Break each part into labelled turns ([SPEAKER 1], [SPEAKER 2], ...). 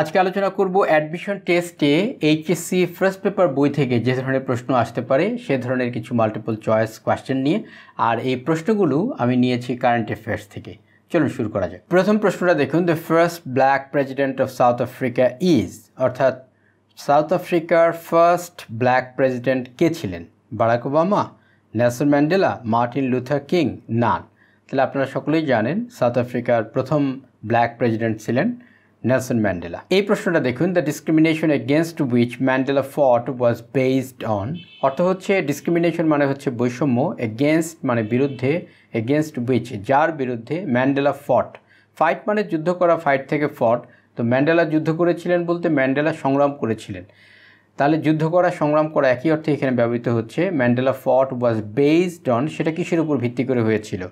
[SPEAKER 1] আজকে আলোচনা করব অ্যাডমিশন টেস্টে এইচএসসি ফার্স্ট পেপার বই থেকে যে ধরনের প্রশ্ন আসতে পারে সে ধরনের কিছু মাল্টিপল চয়েস কোয়েশ্চেন নিয়ে আর এই প্রশ্নগুলো আমি নিয়েছি কারেন্ট অ্যাফেয়ার্স থেকে চলুন শুরু করা যাক প্রথম প্রশ্নটা দেখুন the first black president of South Africa is অর্থাৎ সাউথ আফ্রিকার ফার্স্ট ব্ল্যাক প্রেসিডেন্ট কে ছিলেন Barack Obama Nelson Mandela Martin Luther King none তাহলে আপনারা সকলেই জানেন সাউথ আফ্রিকার প্রথম ব্ল্যাক প্রেসিডেন্ট ছিলেন Nelson ম্যান্ডেলা এই প্রশ্নটা দেখুন the discrimination against which Mandela fought was based on অর্থ হচ্ছে ডিসক্রিমিনেশন মানে হচ্ছে বৈষম্য এগেনস্ট মানে বিরুদ্ধে এগেনস্ট উইচ যার বিরুদ্ধে ম্যান্ডেলা ফট ফাইট মানে যুদ্ধ করা ফাইট থেকে ফট তো ম্যান্ডেলা যুদ্ধ করেছিলেন বলতে ম্যান্ডেলা সংগ্রাম করেছিলেন তাহলে যুদ্ধ করা সংগ্রাম করা একই অর্থে এখানে ব্যবহৃত হচ্ছে Mandela fought was based on সেটা কিসের উপর ভিত্তি করে হয়েছিল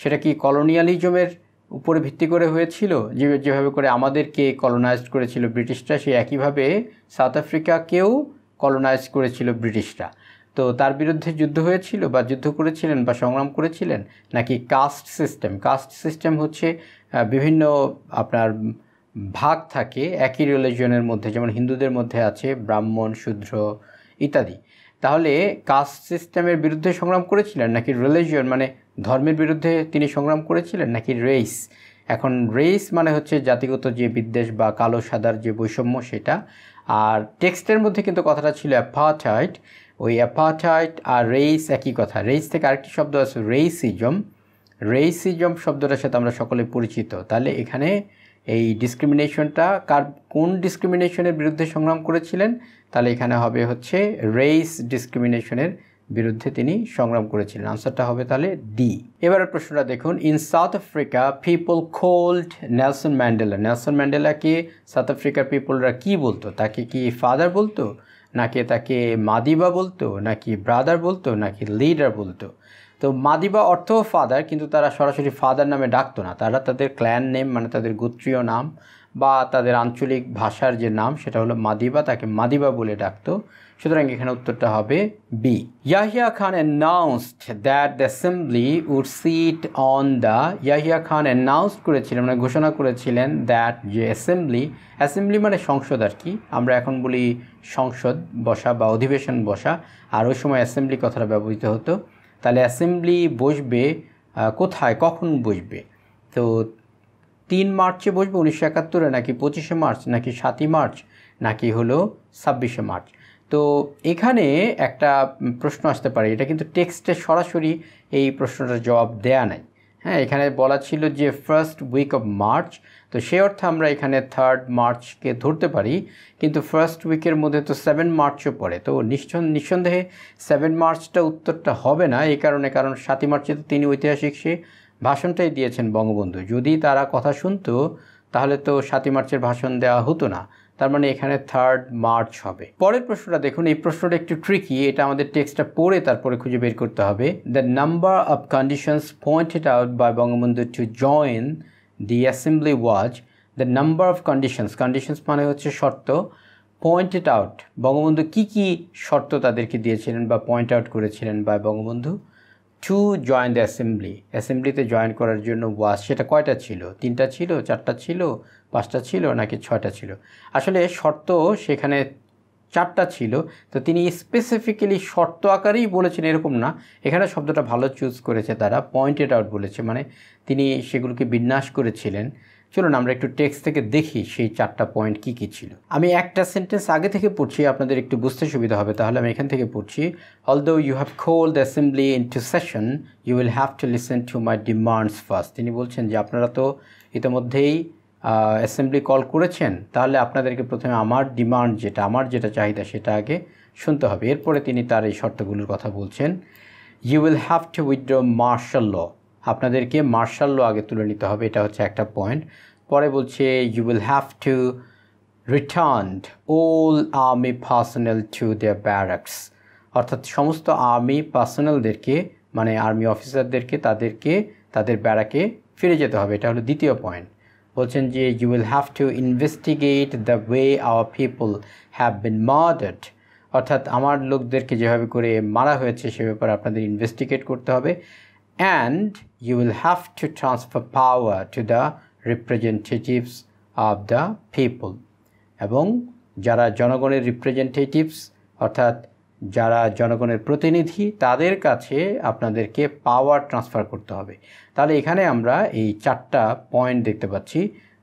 [SPEAKER 1] সেটা কি কলোনিয়ালিজমের উপরে ভিত্তি করে হয়েছিল যে যেভাবে করে আমাদেরকে কলোনাইজ করেছিল ব্রিটিশরা সে একইভাবে সাউথ আফ্রিকাকেও কলোনাইজ করেছিল ব্রিটিশরা তো তার বিরুদ্ধে যুদ্ধ হয়েছিল বা যুদ্ধ করেছিলেন বা সংগ্রাম করেছিলেন নাকি কাস্ট সিস্টেম কাস্ট সিস্টেম হচ্ছে বিভিন্ন আপনার ভাগ থাকে একই রিলিজনের মধ্যে যেমন হিন্দুদের মধ্যে আছে ব্রাহ্মণ শূদ্র ইত্যাদি তাহলে কাস্ট সিস্টেমের বিরুদ্ধে সংগ্রাম করেছিলেন নাকি রিলিজিয়ন মানে ধর্মের বিরুদ্ধে তিনি সংগ্রাম করেছিলেন নাকি রেস এখন রেস মানে হচ্ছে জাতিগত যে বিদ্বেষ বা কালো সাদার যে বৈষম্য সেটা আর টেক্সটের মধ্যে কিন্তু কথাটা ছিল অ্যাপাথাইট ওই অ্যাপাথাইট আর রেস একই কথা রেস থেকে আরেকটি শব্দ আছে রেইসিজম রেইসিজম শব্দটার সাথে আমরা সকলে পরিচিত তাহলে এখানে এই ডিসক্রিমিনেশনটা কার কোন ডিসক্রিমিনেশনের বিরুদ্ধে সংগ্রাম করেছিলেন তাহলে এখানে হবে হচ্ছে রেস ডিসক্রিমিনেশনের বিরুদ্ধে তিনি সংগ্রাম করেছিলেন আনসারটা হবে তাহলে ডি এবারের প্রশ্নটা দেখুন in South Africa people called Nelson Mandela Nelson ম্যান্ডেলাকে সাউথ আফ্রিকার পিপলরা কি বলতো তাকে কি ফাদার বলতো নাকি তাকে মাদিবা বলতো নাকি ব্রাদার বলতো নাকি লিডার বলতো তো মাদিবা অর্থ ফাদার কিন্তু তারা সরাসরি ফাদার নামে ডাকতো না তারা তাদের ক্ল্যান নেম মানে তাদের গোত্রীয় নাম বা তাদের আঞ্চলিক ভাষার যে নাম সেটা হলো মাদিবা তাকে মাদিবা বলে ডাকত সুতরাং এখানে উত্তরটা হবে B Yahya Khan announced that the assembly would sit on the Yahya Khan announce করেছিলেন মানে ঘোষণা করেছিলেন দ্যাট যে অ্যাসেম্বলি অ্যাসেম্বলি মানে সংসদ আর কি আমরা এখন বলি সংসদ বসা বা অধিবেশন বসা আর ওই সময় অ্যাসেম্বলি কথাটা ব্যবহৃত হতো তাহলে অ্যাসেম্বলি বসবে কোথায় কখন বসবে তো তিন মার্চে বসবে উনিশশো একাত্তরে নাকি পঁচিশে মার্চ নাকি সাতই মার্চ নাকি হলো ছাব্বিশে মার্চ তো এখানে একটা প্রশ্ন আসতে পারে এটা কিন্তু টেক্সটে সরাসরি এই প্রশ্নটার জবাব দেয়া নাই হ্যাঁ এখানে বলা ছিল যে ফার্স্ট উইক অফ মার্চ তো সে অর্থে আমরা এখানে থার্ড মার্চকে ধরতে পারি কিন্তু ফার্স্ট উইকের মধ্যে তো সেভেন মার্চও পড়ে তো নিঃসন্দেহে সেভেন মার্চটা উত্তরটা হবে না এই কারণে কারণ সাতই মার্চে তো তিনি ঐতিহাসিক সে ভাষণটাই দিয়েছেন বঙ্গবন্ধু যদি তারা কথা শুনত তাহলে তো সাতই মার্চের ভাষণ দেওয়া হতো না তার মানে এখানে থার্ড মার্চ হবে পরের প্রশ্নটা দেখুন এই প্রশ্নটা একটু ট্রিকি এটা আমাদের টেক্সটটা পড়ে তারপরে খুঁজে বের করতে হবে the number of conditions pointed out by Bangabandhu to join the assembly was the number of conditions conditions মানে হচ্ছে শর্ত পয়েন্টেড আউট বঙ্গবন্ধু কি কি শর্ত তাদেরকে দিয়েছিলেন বা পয়েন্ট আউট করেছিলেন বা বঙ্গবন্ধু টু জয়েন্ট অ্যাসেম্বলি অ্যাসেম্বলিতে জয়েন করার জন্য ওয়াজ সেটা কয়টা ছিল তিনটা ছিল চারটা ছিল পাঁচটা ছিল নাকি ছয়টা ছিল আসলে শর্ত সেখানে চারটা ছিল তো তিনি স্পেসিফিক্যালি শর্ত আকারেই বলেছেন এরকম না এখানে শব্দটা ভালো চুজ করেছে তারা পয়েন্টেড আউট বলেছে মানে তিনি সেগুলোকে বিন্যাস করেছিলেন চলুন আমরা একটু টেক্সট থেকে দেখি সেই চারটা পয়েন্ট কি কি ছিল আমি একটা সেন্টেন্স আগে থেকে পড়ছি আপনাদের একটু বুঝতে সুবিধা হবে তাহলে আমি এখান থেকে পড়ছি although you have call the assembly into session you will have to listen to my demands first তিনি বলছেন যে আপনারা তো ইতিমধ্যেই অ্যাসেম্বলি কল করেছেন তাহলে আপনাদেরকে প্রথমে আমার ডিমান্ড যেটা আমার যেটা চাহিদা সেটা আগে শুনতে হবে এরপরে তিনি তার এই শর্তগুলোর কথা বলছেন you will have to withdraw martial law আপনাদেরকে মার্শাল ল আগে তুলে নিতে হবে এটা হচ্ছে একটা পয়েন্ট পরে বলছে you will have to returned all army personnel to their barracks অর্থাৎ সমস্ত আর্মি পার্সোনালদেরকে মানে আর্মি অফিসারদেরকে তাদেরকে তাদের ব্যারাকে ফিরে যেতে হবে এটা হলো দ্বিতীয় পয়েন্ট বলছেন যে you will have to investigate the way our people have been murdered অর্থাৎ আমার লোকদেরকে যেভাবে করে মারা হয়েছে সে ব্যাপারে আপনাদের ইনভেস্টিগেট করতে হবে and you will have to transfer power to the representatives of the people এবং যারা জনগণের রিপ্রেজেন্টেটিভস অর্থাৎ যারা জনগণের প্রতিনিধি তাদের কাছে আপনাদেরকে পাওয়ার ট্রান্সফার করতে হবে তাহলে এখানে আমরা এই চারটা পয়েন্ট দেখতে পাচ্ছি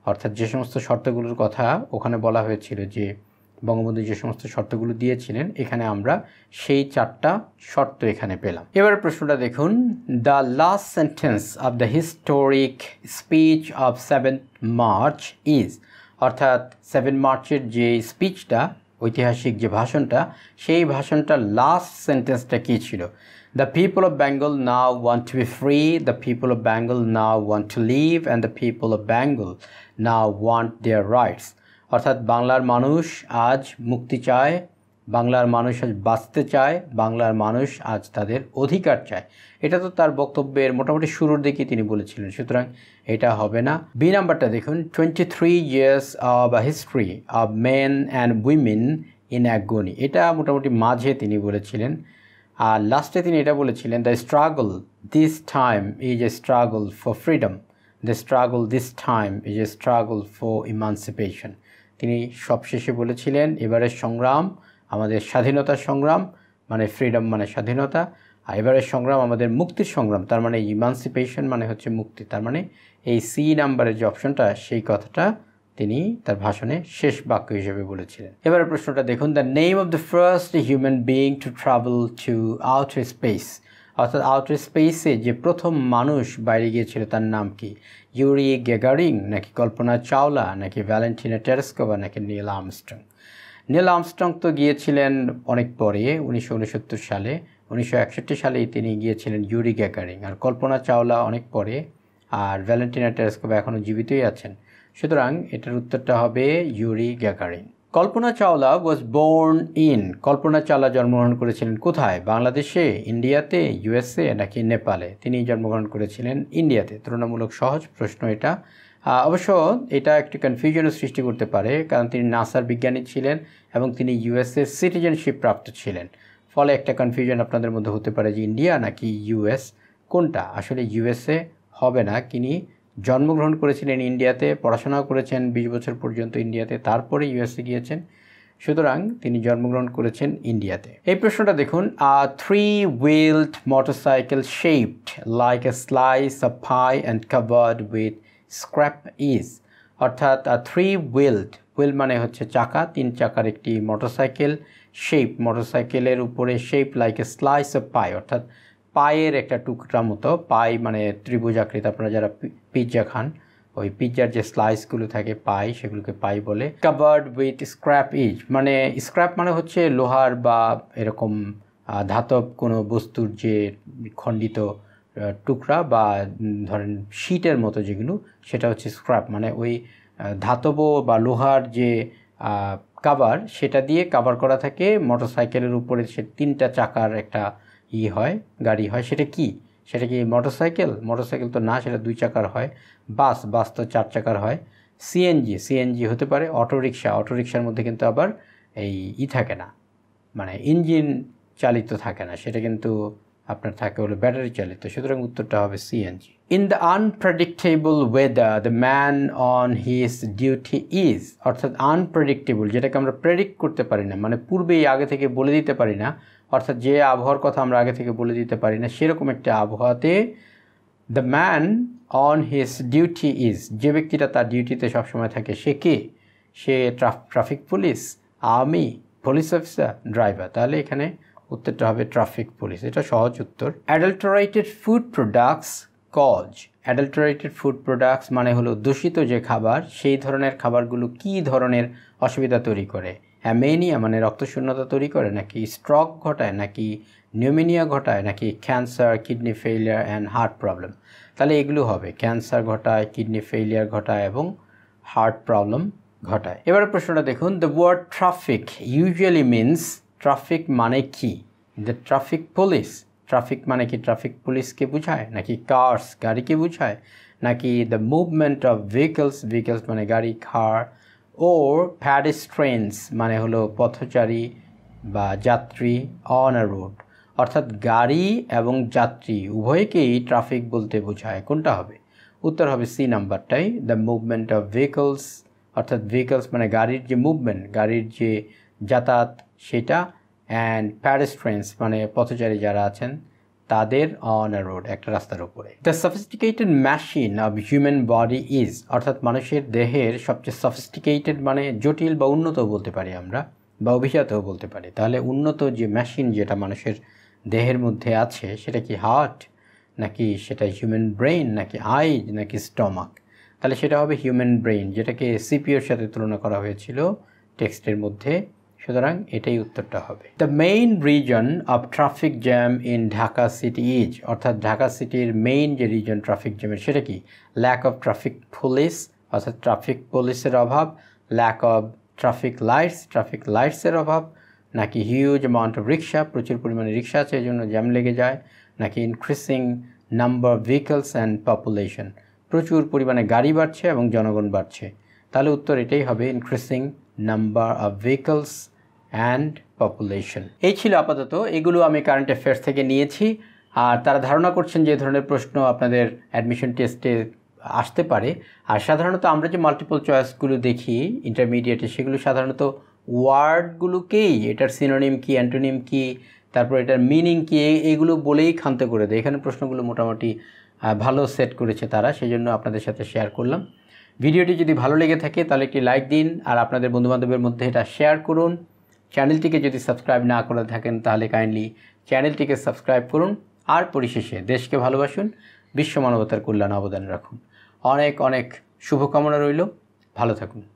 [SPEAKER 1] অর্থাৎ যে সমস্ত শর্তগুলোর কথা ওখানে বলা হয়েছিল যে বঙ্গবন্ধু যে সমস্ত শর্তগুলো দিয়েছিলেন এখানে আমরা সেই চারটা শর্ত এখানে পেলাম এবার প্রশ্নটা দেখুন the last sentence of the historic speech of seven March is অর্থাৎ সেভেন মার্চের যে স্পিচটা ঐতিহাসিক যে ভাষণটা সেই ভাষণটা লাস্ট সেন্টেন্সটা কী ছিল the people of Bengal now want to be free the people of Bengal now want to live and the people of Bengal now want their rights অর্থাৎ বাংলার মানুষ আজ মুক্তি চায় বাংলার মানুষ আজ বাঁচতে চায় বাংলার মানুষ আজ তাদের অধিকার চায় এটা তো তার বক্তব্যের মোটামুটি শুরুর দিকেই তিনি বলেছিলেন সুতরাং এটা হবে না বি নাম্বারটা দেখুন twenty three years of history of men and women in agony এটা মোটামুটি মাঝে তিনি বলেছিলেন আর লাস্টে তিনি এটা বলেছিলেন the struggle this time is a struggle for freedom the struggle this time is a struggle for emancipation তিনি সবশেষে বলেছিলেন এবারের সংগ্রাম আমাদের স্বাধীনতার সংগ্রাম মানে ফ্রিডম মানে স্বাধীনতা আর এবারের সংগ্রাম আমাদের মুক্তির সংগ্রাম তার মানে ইমানসিপেশন মানে হচ্ছে মুক্তি তার মানে এই সি নাম্বারের যে অপশনটা সেই কথাটা তিনি তার ভাষণে শেষ বাক্য হিসেবে বলেছিলেন এবারের প্রশ্নটা দেখুন the name of the first human being to travel to out space অর্থাৎ আউটার স্পেসে যে প্রথম মানুষ বাইরে গিয়েছিল তার নাম কি ইউরি গেগারিং নাকি কল্পনা চাওলা নাকি ভ্যালেন্টিনা টেরেস্কোভা নাকি নীল আমস্ট্রং নীল আমস্ট্রং তো গিয়েছিলেন অনেক পরে উনিশশো সালে উনিশশো সালেই তিনি গিয়েছিলেন ইউরি গ্যাগারিং আর কল্পনা চাওলা অনেক পরে আর ভ্যালেন্টিনা টেরেস্কোভা এখনও জীবিতই আছেন সুতরাং এটার উত্তরটা হবে Yuri Gagarin Kalpana Chawla was born in Kalpana Chawla জন্মগ্রহণ করেছিলেন কোথায় বাংলাদেশে ইন্ডিয়াতে ইউএসএ নাকি নেপালে তিনি জন্মগ্রহণ করেছিলেন ইন্ডিয়াতে তুলনামূলক সহজ প্রশ্ন এটা অবশ্য এটা একটি কনফিউশনের সৃষ্টি করতে পারে কারণ তিনি নাসার বিজ্ঞানী ছিলেন এবং তিনি ইউএসএ সিটিজেনশিপ প্রাপ্ত ছিলেন ফলে একটা কনফিউশন আপনাদের মধ্যে হতে পারে যে ইন্ডিয়া নাকি ইউএস কোনটা আসলে ইউএসএ হবে না তিনি জন্মগ্রহণ করেছিলেন ইন্ডিয়াতে পড়াশোনাও করেছেন বিশ বছর পর্যন্ত ইন্ডিয়াতে তারপরে ইউএসএ গিয়েছেন সুতরাং তিনি জন্মগ্রহণ করেছেন ইন্ডিয়াতে এই প্রশ্নটা দেখুন three wheeled motorcycle shaped like a slice of and covered with scrap is অর্থাৎ থ্রি হুইলড হুইল মানে হচ্ছে চাকা তিন চাকার একটি মোটরসাইকেল শেপ মোটরসাইকেলের উপরে shape like a slice of pie অর্থাৎ পায়ের একটা টুকরা মতো পাই মানে ত্রিভুজাকৃতি আপনারা যারা পিৎজা খান ওই পিৎজার যে স্লাইসগুলো থাকে পাই সেগুলোকে পাই বলে কাভার্ড উইথ স্ক্র্যাপ ইজ মানে স্ক্র্যাপ মানে হচ্ছে লোহার বা এরকম ধাতব কোনো বস্তুর যে খণ্ডিত টুকরা বা ধরেন শীটের মতো যেগুলো সেটা হচ্ছে স্ক্র্যাপ মানে ওই ধাতব বা লোহার যে কাভার সেটা দিয়ে কাভার করা থাকে মোটরসাইকেলের উপরে সে তিনটা চাকার একটা ই হয় গাড়ি হয় সেটা কি সেটা কি মোটরসাইকেল মোটরসাইকেল তো না সেটা দুই চাকার হয় বাস বাস তো চার চাকার হয় সিএনজি সিএনজি হতে পারে অটোরিকশা অটোরিকশার মধ্যে কিন্তু আবার এই ই থাকে না মানে ইঞ্জিন চালিত থাকে না সেটা কিন্তু আপনার থাকে হলো ব্যাটারি চালিত সুতরাং উত্তরটা হবে CNG in the unpredictable weather the man on his duty is অর্থাৎ আনপ্রেডিক্টেবল যেটাকে আমরা প্রেডিক্ট করতে পারি না মানে পূর্বেই আগে থেকে বলে দিতে পারি না অর্থাৎ যে আবহাওয়ার কথা আমরা আগে থেকে বলে দিতে পারি না সেরকম একটা আবহাওয়াতে the man on his duty is যে ব্যক্তিটা তার ডিউটিতে সবসময় থাকে সে কে সে ট্রাফিক পুলিশ আমি পুলিশ অফিসার ড্রাইভার তাহলে এখানে উত্তরটা হবে ট্রাফিক পুলিশ এটা সহজ উত্তর adulterated food products cause adulterated food products মানে হলো দূষিত যে খাবার সেই ধরনের খাবারগুলো কি ধরনের অসুবিধা তৈরি করে অ্যামেনিয়া মানে রক্তশূন্যতা তৈরি করে নাকি স্ট্রক ঘটায় নাকি নিউমিনিয়া ঘটায় নাকি cancer kidney failure and heart problem তাহলে এগুলো হবে ক্যান্সার ঘটায় কিডনি ফেলিয়ার ঘটায় এবং হার্ট প্রবলেম ঘটায় এবার প্রশ্নটা দেখুন the word traffic usually means traffic মানে কি দ্য ট্রাফিক পুলিশ ট্রাফিক মানে কি ট্রাফিক পুলিশকে বোঝায় নাকি কার্স গাড়িকে বোঝায় নাকি the movement of vehicles vehicles মানে গাড়ি খার ওর প্যাডেস্ট্রেন্স মানে হলো পথচারী বা যাত্রী অন আ রোড অর্থাৎ গাড়ি এবং যাত্রী উভয়কেই ট্রাফিক বলতে বোঝায় কোনটা হবে উত্তর হবে সি নাম্বারটাই দ্য মুভমেন্ট অফ ভেহিকলস অর্থাৎ ভেহিকলস মানে গাড়ির যে মুভমেন্ট গাড়ির যে যাতায়াত সেটা অ্যান্ড প্যারেস্ট্রেন্স মানে পথচারী যারা আছেন তাদের অন আ রোড একটা রাস্তার উপরে the sophisticated machine of human body is অর্থাৎ মানুষের দেহের সবচেয়ে সফিস্টিকেটেড মানে জটিল বা উন্নত বলতে পারি আমরা বা অভিজাতও বলতে পারি তাহলে উন্নত যে মেশিন যেটা মানুষের দেহের মধ্যে আছে সেটা কি হার্ট নাকি সেটা হিউম্যান ব্রেন নাকি আইজ নাকি স্টমাক তাহলে সেটা হবে হিউম্যান ব্রেন যেটাকে সিপিওর সাথে তুলনা করা হয়েছিল টেক্সটের মধ্যে সুতরাং এটাই উত্তরটা হবে the main reason of traffic jam in Dhaka city is অর্থাৎ ঢাকা সিটির মেইন যে রিজন ট্রাফিক জ্যামের সেটা কি ল্যাক অফ ট্রাফিক পুলিশ অর্থাৎ ট্রাফিক পুলিশের অভাব lack of traffic lights traffic লাইটসের অভাব নাকি হিউজ অ্যামাউন্ট অফ রিক্সা প্রচুর পরিমাণে রিক্সা আছে এই জন্য জ্যাম লেগে যায় নাকি increasing number vehicles and population প্রচুর পরিমাণে গাড়ি বাড়ছে এবং জনগণ বাড়ছে তাহলে উত্তর এটাই হবে increasing number of vehicles and population এই ছিল আপাতত এগুলো আমি কারেন্ট অ্যাফেয়ার্স থেকে নিয়েছি আর তারা ধারণা করছেন যে ধরনের প্রশ্ন আপনাদের অ্যাডমিশন টেস্টে আসতে পারে আর সাধারণত আমরা যে মাল্টিপল চয়েসগুলো দেখি ইন্টারমিডিয়েটে সেগুলো সাধারণত ওয়ার্ডগুলোকেই এটার সিনোনিম কি অ্যান্টোনিম কি তারপর এটার মিনিং কি এগুলো বলেই খান্ত করে দেয় এখানে প্রশ্নগুলো মোটামুটি ভালো সেট করেছে তারা সেই জন্য আপনাদের সাথে শেয়ার করলাম ভিডিওটি যদি ভালো লেগে থাকে তাহলে একটি লাইক দিন আর আপনাদের বন্ধুবান্ধবের মধ্যে এটা শেয়ার করুন চ্যানেলটিকে যদি সাবস্ক্রাইব না করে থাকেন তাহলে কাইন্ডলি চ্যানেলটিকে সাবস্ক্রাইব করুন আর পরিশেষে দেশকে ভালোবাসুন বিশ্ব মানবতার কল্যাণ অবদান রাখুন অনেক অনেক শুভকামনা রইল ভালো থাকুন